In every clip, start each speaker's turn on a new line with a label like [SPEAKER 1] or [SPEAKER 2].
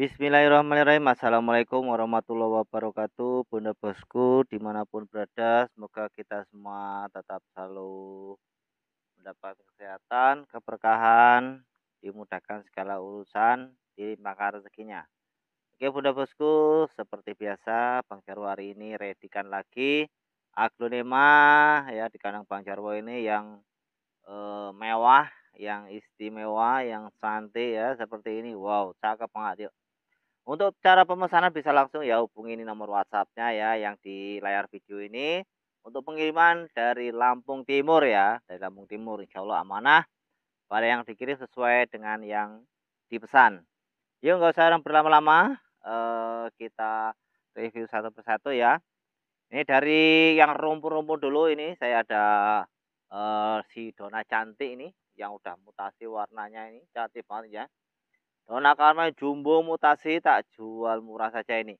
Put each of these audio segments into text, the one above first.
[SPEAKER 1] Bismillahirrahmanirrahim Assalamualaikum warahmatullahi wabarakatuh Bunda bosku dimanapun berada Semoga kita semua tetap selalu Mendapat kesehatan, keberkahan Dimudahkan segala urusan Dilimpahkan rezekinya Oke bunda bosku Seperti biasa Bang Jarwo hari ini redikan lagi Aglonema ya di kandang Bang Jarwo ini yang e, mewah yang istimewa, yang santai ya seperti ini. Wow, cakep banget yuk. Untuk cara pemesanan bisa langsung ya hubungi ini nomor WhatsApp-nya ya yang di layar video ini. Untuk pengiriman dari Lampung Timur ya, dari Lampung Timur insya Allah amanah. Pada yang dikirim sesuai dengan yang dipesan. Yuk nggak usah orang berlama-lama, eh, kita review satu persatu ya. Ini dari yang rumput-rumput dulu ini saya ada eh, si Dona Cantik ini yang udah mutasi warnanya ini cantik banget ya. Nona oh, Karma jumbo mutasi tak jual murah saja ini.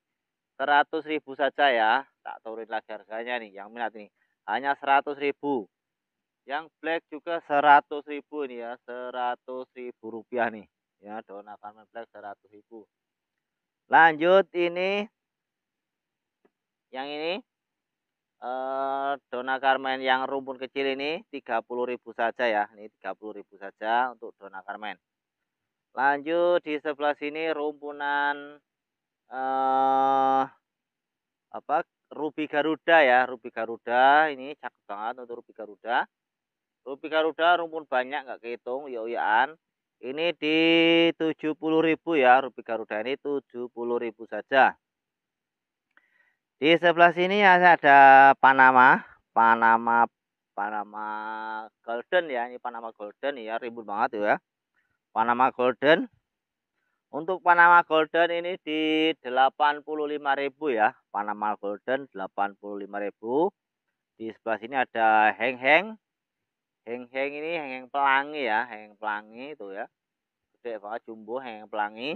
[SPEAKER 1] 100.000 saja ya. Tak turun lagi harganya nih yang minat ini. Hanya 100.000. Yang black juga 100.000 nih ini ya. 100.000 rupiah nih. Ya Dona Karma black 100.000. Lanjut ini. Yang ini. Eh, Dona Karmen yang rumpun kecil ini 30.000 saja ya. Ini 30.000 saja untuk Dona Karmen. Lanjut di sebelah sini rumpunan eh apa rubi garuda ya, rubi garuda ini cakep banget untuk rubi garuda. rubi garuda rumpun banyak nggak kehitung, ya, yaan Ini di 70.000 ya, rubi garuda ini 70.000 saja. Di sebelah sini ada Panama, Panama Panama Golden ya, ini Panama Golden ya, ribut banget ya. Panama Golden. Untuk Panama Golden ini di 85.000 ya. Panama Golden 85.000. Di sebelah sini ada heng-heng. Heng-heng ini heng-heng pelangi ya, heng -heng pelangi itu ya. Gede banget jumbo heng -heng pelangi.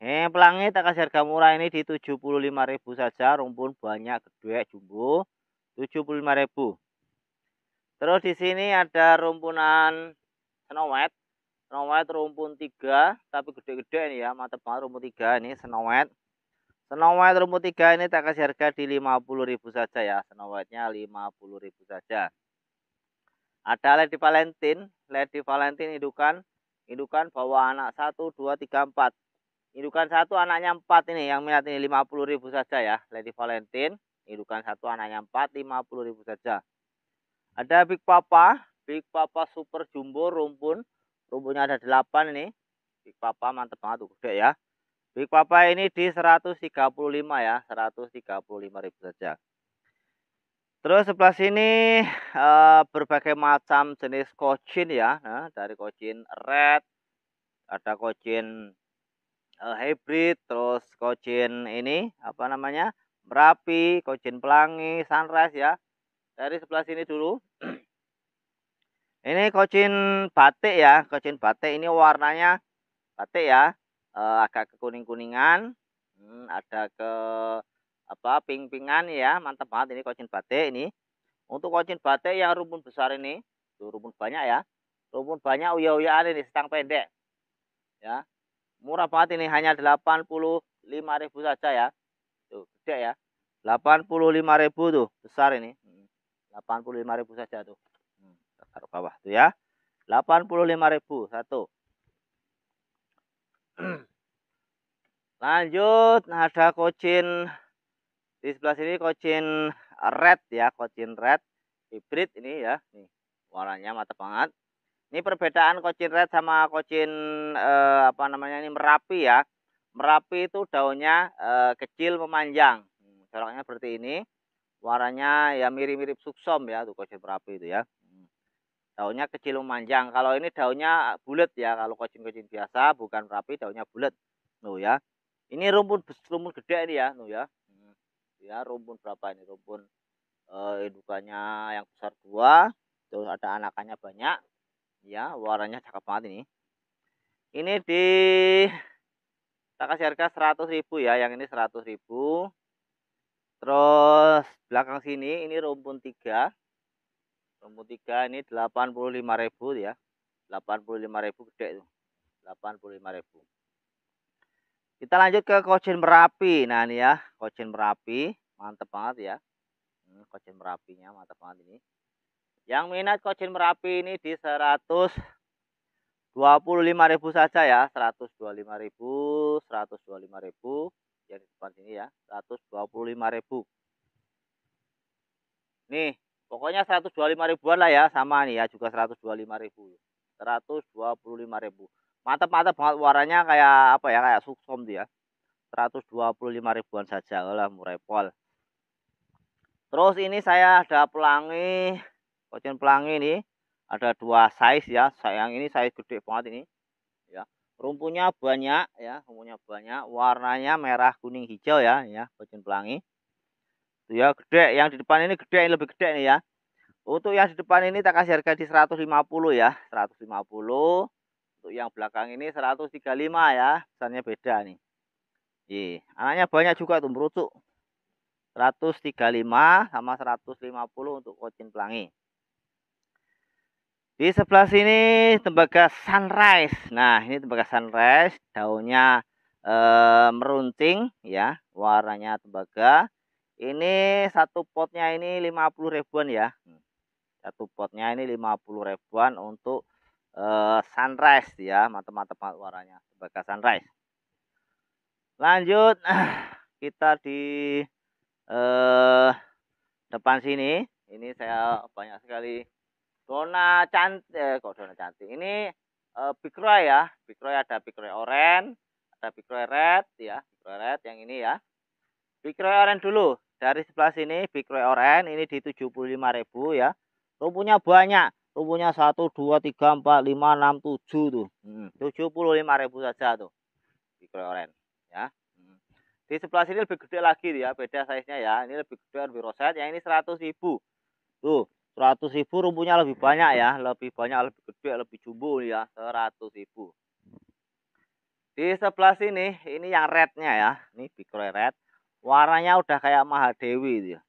[SPEAKER 1] Heng pelangi tak kasih harga murah ini di 75.000 saja, rumpun banyak gede jumbo 75.000. Terus di sini ada rumpunan snow white Senowet rumpun tiga, tapi gede-gede ini ya, mata banget rumpun tiga ini senowet. Senowet rumpun tiga ini tak kasih harga di 50.000 saja ya, senowetnya 50.000 saja. Ada Lady Valentine, Lady Valentine indukan, indukan bawa anak 1 2 3 4. Indukan satu anaknya 4 ini yang minat ini 50.000 saja ya, Lady Valentine. Indukan satu anaknya 4 50.000 saja. Ada Big Papa, Big Papa Super Jumbo rumpun rumputnya ada 8 ini Big Papa mantep banget tuh gede ya Big Papa ini di 135 ya 135 ribu saja terus sebelah sini eh, berbagai macam jenis kocin ya nah, dari kocin red ada kocin eh, hybrid terus kocin ini apa namanya Merapi, kocin Pelangi, Sunrise ya. Dari sebelah sini dulu. Ini kocin batik ya, kocin batik ini warnanya batik ya, e, agak kekuning-kuningan, hmm, ada ke apa ping-pingan ya, mantap banget ini kocin batik ini. Untuk kocin batik yang rumpun besar ini, tuh rumpun banyak ya, rumpun banyak uya-uyaan ini setang pendek, ya murah banget ini hanya 85.000 saja ya, tuh gede ya, 85.000 tuh besar ini, 85.000 hmm, saja tuh taruh bawah tuh ya. 85.000 satu. Lanjut nah ada kocin di sebelah sini kocin red ya, kocin red hybrid ini ya. Nih, warnanya mata banget. Ini perbedaan kocin red sama kocin eh, apa namanya ini merapi ya. Merapi itu daunnya eh, kecil memanjang. Hmm, coraknya seperti ini warnanya ya mirip-mirip suksom ya tuh kocin merapi itu ya daunnya kecil memanjang kalau ini daunnya bulat ya kalau kucing-kucing biasa bukan rapi daunnya bulat no ya ini rumpun rumput gede ini ya no ya hmm, ya rumpun berapa ini rumpun eh, indukannya yang besar dua terus ada anakannya banyak ya warnanya cakep banget ini ini di kita kasih harga 100 ribu ya yang ini 100 ribu terus belakang sini ini rumpun tiga Rumput tiga ini 85.000 ya. 85.000 gede itu. 85.000. Kita lanjut ke kocin Merapi. Nah, ini ya, kocin Merapi, mantep banget ya. Ini hmm, kocin Merapinya mantep banget ini. Yang minat kocin Merapi ini di 100 25.000 saja ya, 125.000, 125.000 yang di depan sini ya, 125.000. Nih, Pokoknya 125 ribuan lah ya, sama nih ya juga 125 ribu. 125 ribu. Mantap-mantap banget warnanya kayak apa ya, kayak suksom dia. 125 ribuan saja lah murai pol. Terus ini saya ada pelangi, kocin pelangi ini ada dua size ya. Sayang ini size gede banget ini. Ya. Rumpunya banyak ya, rumpunya banyak, warnanya merah, kuning, hijau ya, ya kocin pelangi ya gede yang di depan ini gede yang lebih gede nih ya untuk yang di depan ini kita kasih harga di 150 ya 150 untuk yang belakang ini 135 ya besarnya beda nih Ye, anaknya banyak juga tuh merucuk 135 sama 150 untuk kucing pelangi di sebelah sini tembaga sunrise nah ini tembaga sunrise daunnya e, eh, meruncing ya warnanya tembaga ini satu potnya ini 50 ribuan ya. Hmm. Satu potnya ini 50 ribuan untuk uh, sunrise ya, mantap-mantap warnanya sebagai sunrise. Lanjut kita di uh, depan sini. Ini saya banyak sekali dona cantik, eh, kok dona cantik. Ini uh, big ya, big ada big roy ada big red ya, big red yang ini ya. Big roy dulu. Dari sebelah sini Big Roy Orange ini di 75.000 ya. rumpunya banyak. rumpunya 1 2 3 4 5 6 7 tuh. Hmm. 75.000 saja tuh. Big Roy Orange ya. Hmm. Di sebelah sini lebih gede lagi ya, beda size-nya ya. Ini lebih gede, lebih roset. Yang ini 100.000. Tuh, 100.000 rumpunya lebih banyak ya, lebih banyak, lebih gede, lebih jumbo ya, 100.000. Di sebelah sini ini yang rednya ya, ini Big Roy Red warnanya udah kayak Mahadewi itu ya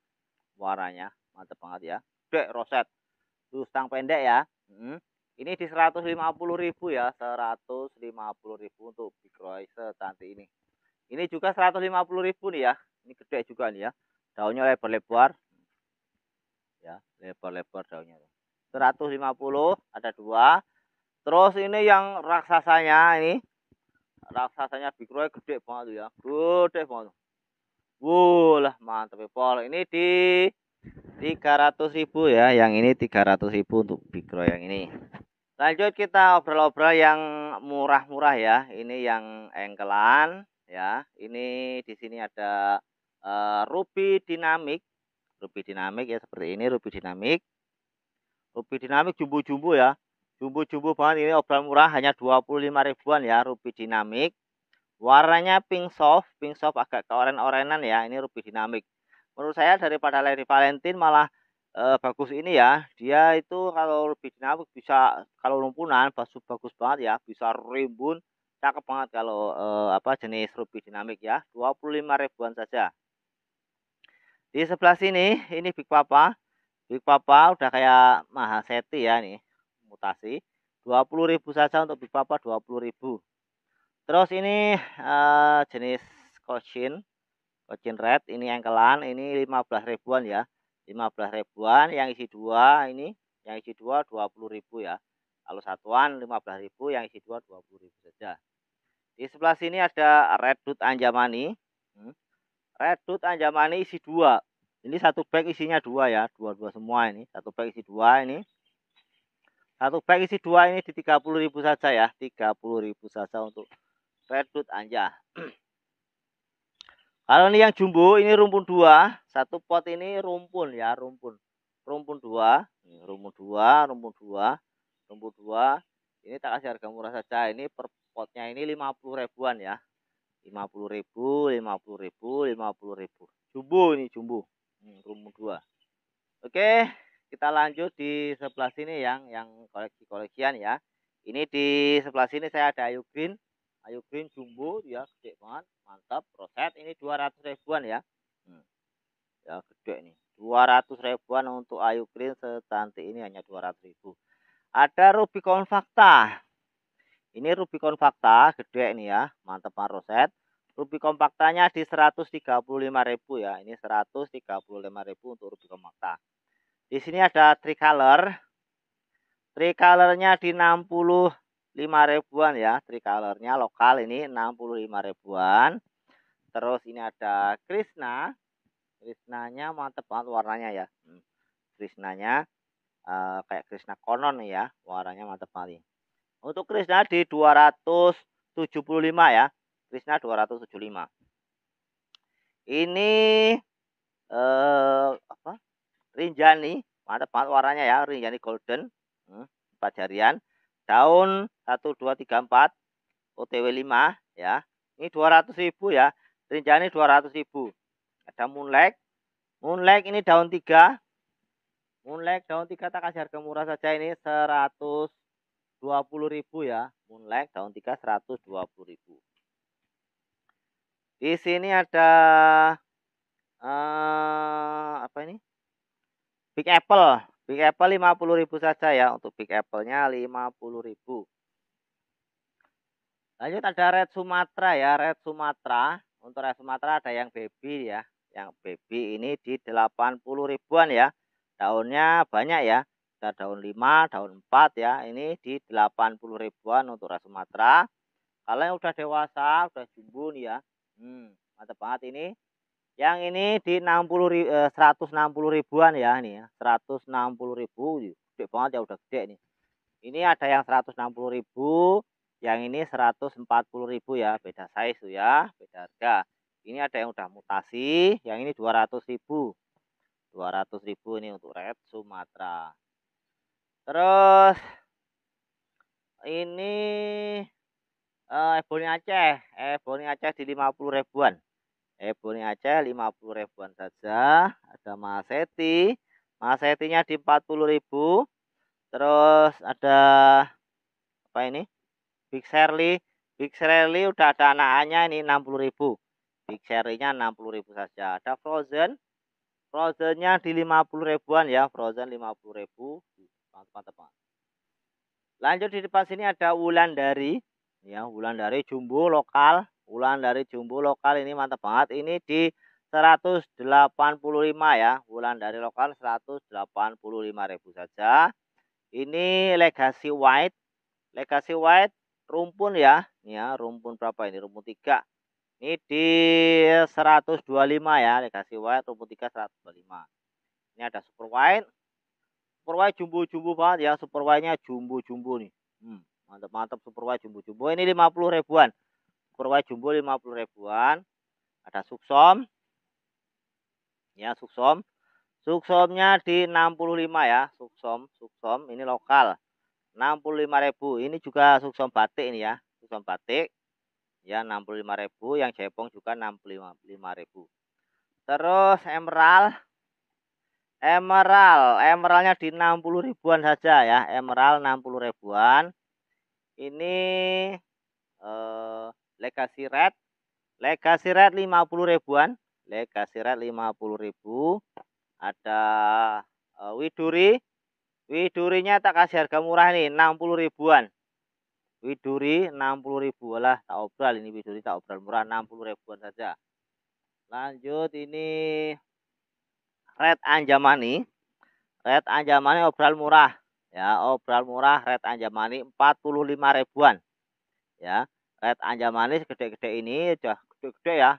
[SPEAKER 1] warnanya mantep banget ya dek roset itu tang pendek ya hmm. ini di 150 ribu ya 150 ribu untuk big roy tante ini ini juga 150 ribu nih ya ini gede juga nih ya daunnya lebar-lebar ya lebar-lebar daunnya 150 ada dua terus ini yang raksasanya ini raksasanya big roy gede banget tuh ya gede banget Wuh, lah mantap Pol. Ini di 300.000 ya, yang ini 300.000 untuk Bigro yang ini. Lanjut kita obrol-obrol yang murah-murah ya. Ini yang engkelan ya. Ini di sini ada uh, ruby dinamik. rupi dinamik ya seperti ini rupi dinamik. rupi dinamik jumbo-jumbo ya. Jumbo-jumbo banget ini obrol murah hanya 25 ribuan ya rupi dinamik. Warnanya pink soft, pink soft agak ke oren-orenan ya. Ini ruby dinamik. Menurut saya daripada Lady Valentine malah e, bagus ini ya. Dia itu kalau ruby dinamik bisa kalau lumpunan bagus bagus banget ya, bisa rimbun, cakep banget kalau e, apa jenis ruby dinamik ya. 25 ribuan saja. Di sebelah sini ini Big Papa. Big Papa udah kayak Mahaseti ya nih, mutasi. 20.000 saja untuk Big Papa 20.000. Terus ini uh, jenis kocin, kocin Red, ini yang kelan, ini 15 ribuan ya. 15 ribuan yang isi dua ini, yang isi dua 20 ribu ya. Kalau satuan 15 ribu, yang isi dua 20 ribu saja. Di sebelah sini ada red hmm. red Anjamani. dot Anjamani isi dua. Ini satu bag isinya dua ya, dua-dua semua ini. Satu bag isi dua ini. Satu bag isi dua ini di 30 ribu saja ya, 30 ribu saja untuk Redwood anja. Kalau ini yang jumbo ini rumpun dua, satu pot ini rumpun ya rumpun, rumpun dua, ini rumpun dua, rumpun dua, rumpun dua. Ini tak kasih harga murah saja. Ini per potnya ini 50 puluh ribuan ya, 50 puluh ribu, lima puluh ribu, lima ribu. Jumbo ini jumbo, hmm, rumpun dua. Oke, kita lanjut di sebelah sini yang yang koleksi koleksian ya. Ini di sebelah sini saya ada ayu green, Ayu Green jumbo ya gede banget, mantap. Roset ini 200 ribuan ya. Hmm. Ya gede nih. 200 ribuan untuk Ayu Green setanti ini hanya 200 ribu. Ada Rubicon Fakta. Ini Rubicon Fakta gede ini ya, mantap banget roset. Rubicon Faktanya di 135.000 ya. Ini 135.000 untuk Rubicon Fakta. Di sini ada tricolor. Tricolornya di 60 lima ribuan ya tricolornya lokal ini 65 ribuan terus ini ada Krishna Krishnanya mantep banget warnanya ya hmm, Krishnanya uh, kayak Krishna konon ya warnanya mantep banget untuk Krishna di 275 ya Krishna 275 ini eh apa Rinjani mantep banget warnanya ya Rinjani golden hmm, empat jarian daun 1 2 3 4 OTW 5 ya. Ini 200.000 ya. Rinjani 200.000. Ada moonlight. Moonlight ini daun 3. Moonlight daun 3 tak kasih harga murah saja ini 120.000 ya. Moonlight daun 3 120.000. Di sini ada uh, apa ini? Big Apple Big Apple 50.000 saja ya untuk Big Apple-nya 50.000. Lanjut ada Red Sumatera ya, Red Sumatera. Untuk Red Sumatera ada yang baby ya. Yang baby ini di 80 ribuan ya. Daunnya banyak ya. Ada daun 5, daun 4 ya. Ini di 80 ribuan untuk Red Sumatera. Kalau yang udah dewasa, udah jumbo ya. Hmm, mantap banget ini yang ini di 60 160 eh, ribuan ya ini ya 160 ribu gede banget ya udah gede nih ini ada yang 160 ribu yang ini 140 ribu ya beda size tuh ya beda harga ini ada yang udah mutasi yang ini 200 ribu 200 ribu ini untuk red Sumatra. terus ini eh, Ebony Aceh Ebony Aceh di 50 ribuan Ebony Aceh 50 ribuan saja. Ada Maseti. Masetinya di 40 ribu. Terus ada apa ini? Big Shirley. Big Shirley udah ada anaknya ini 60 ribu. Big Shirley-nya 60 ribu saja. Ada Frozen. Frozen nya di 50 ribuan ya. Frozen 50 ribu. Mantap, mantap, Lanjut di depan sini ada dari, Ya, dari jumbo lokal bulan dari jumbo lokal ini mantap banget. Ini di 185 ya. Bulan dari lokal 185.000 saja. Ini legacy white. Legacy white rumpun ya. Ya, rumpun berapa ini? Rumpun tiga Ini di 125 ya, legacy white rumpun tiga 125. Ini ada super white. Super white jumbo-jumbo banget ya. Super white-nya jumbo-jumbo nih. Hmm mantap mantap super white jumbo jumbo ini 50 ribuan Kurwa jumbo 50 ribuan. Ada suksom. Ya, suksom. Suksomnya di 65 ya, suksom, suksom ini lokal. ribu Ini juga suksom batik ini ya, suksom batik. Ya, ribu yang jepong juga ribu Terus emerald Emerald, emeraldnya di 60 ribuan saja ya, emerald 60 ribuan. Ini eh Legacy Red. Legacy Red 50 ribuan. Legacy Red 50 ribu. Ada uh, Widuri. Widurinya tak kasih harga murah nih, 60 ribuan. Widuri 60 ribu lah tak obral ini Widuri tak obral murah 60 ribuan saja. Lanjut ini Red Anjamani. Red Anjamani obral murah ya, obral murah Red Anjamani 45 ribuan. Ya. Red anja manis gede-gede ini sudah gede-gede ya.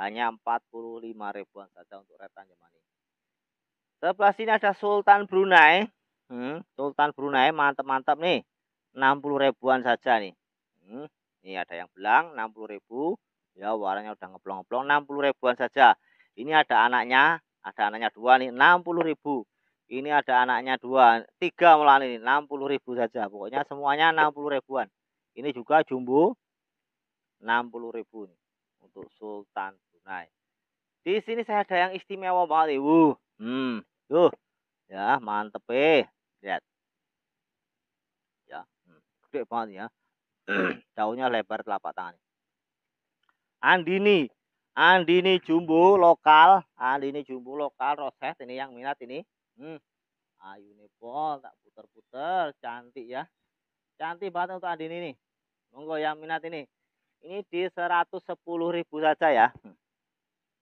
[SPEAKER 1] Hanya 45 ribuan saja untuk red anja manis. Sebelah sini ada Sultan Brunei. Hmm, Sultan Brunei mantap-mantap nih. 60 ribuan saja nih. Hmm, ini ada yang belang 60 ribu. Ya warnanya udah ngeplong-ngeplong 60 ribuan saja. Ini ada anaknya, ada anaknya dua nih 60 ribu ini ada anaknya dua tiga malah ini 60 ribu saja pokoknya semuanya 60 ribuan ini juga jumbo 60.000 nih untuk Sultan Brunei. Di sini saya ada yang istimewa banget nih. Wuh. Hmm. Tuh. Ya, mantep eh. Lihat. Ya. Hmm. Gede banget ya. Daunnya lebar telapak tangan. Andini. Andini jumbo lokal. Andini jumbo lokal roses ini yang minat ini. Hmm. Ayu tak puter-puter cantik ya. Cantik banget untuk Andini nih. Monggo yang minat ini. Ini di 110.000 saja ya.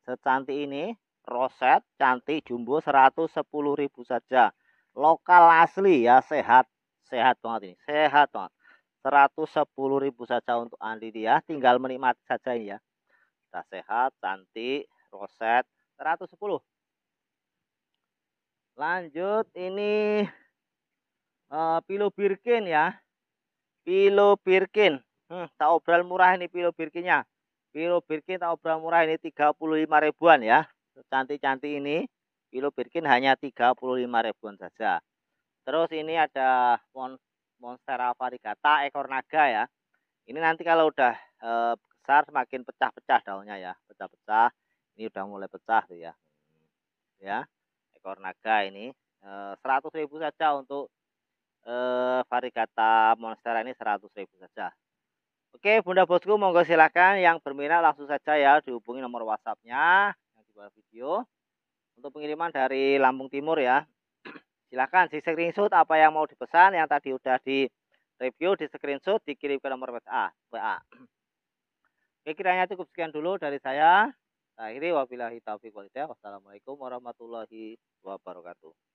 [SPEAKER 1] Secantik ini, roset cantik jumbo 110.000 saja. Lokal asli ya, sehat. Sehat banget ini, sehat banget. 110.000 saja untuk Andi dia, ya, Tinggal menikmati saja ini ya. Kita sehat, cantik, roset 110. Lanjut ini uh, birkin ya. Pilo birkin Hmm, tak obral murah ini piro birkinya. Piro birkin tak obral murah ini 35 ribuan ya. Cantik-cantik ini Piro birkin hanya 35 ribuan saja. Terus ini ada mon monstera varigata ekor naga ya. Ini nanti kalau udah e, besar semakin pecah-pecah daunnya ya, pecah-pecah. Ini udah mulai pecah tuh ya. Ya. Ekor naga ini e, ribu saja untuk e, eh, varigata monstera ini ribu saja. Oke, Bunda Bosku, monggo silakan yang berminat langsung saja ya dihubungi nomor WhatsApp-nya yang di bawah video. Untuk pengiriman dari Lampung Timur ya. Silakan di screenshot apa yang mau dipesan yang tadi udah di review di screenshot dikirim ke nomor WA. WA. Oke, kiranya cukup sekian dulu dari saya. Akhiri wabillahi taufiq walhidayah. Wassalamualaikum warahmatullahi wabarakatuh.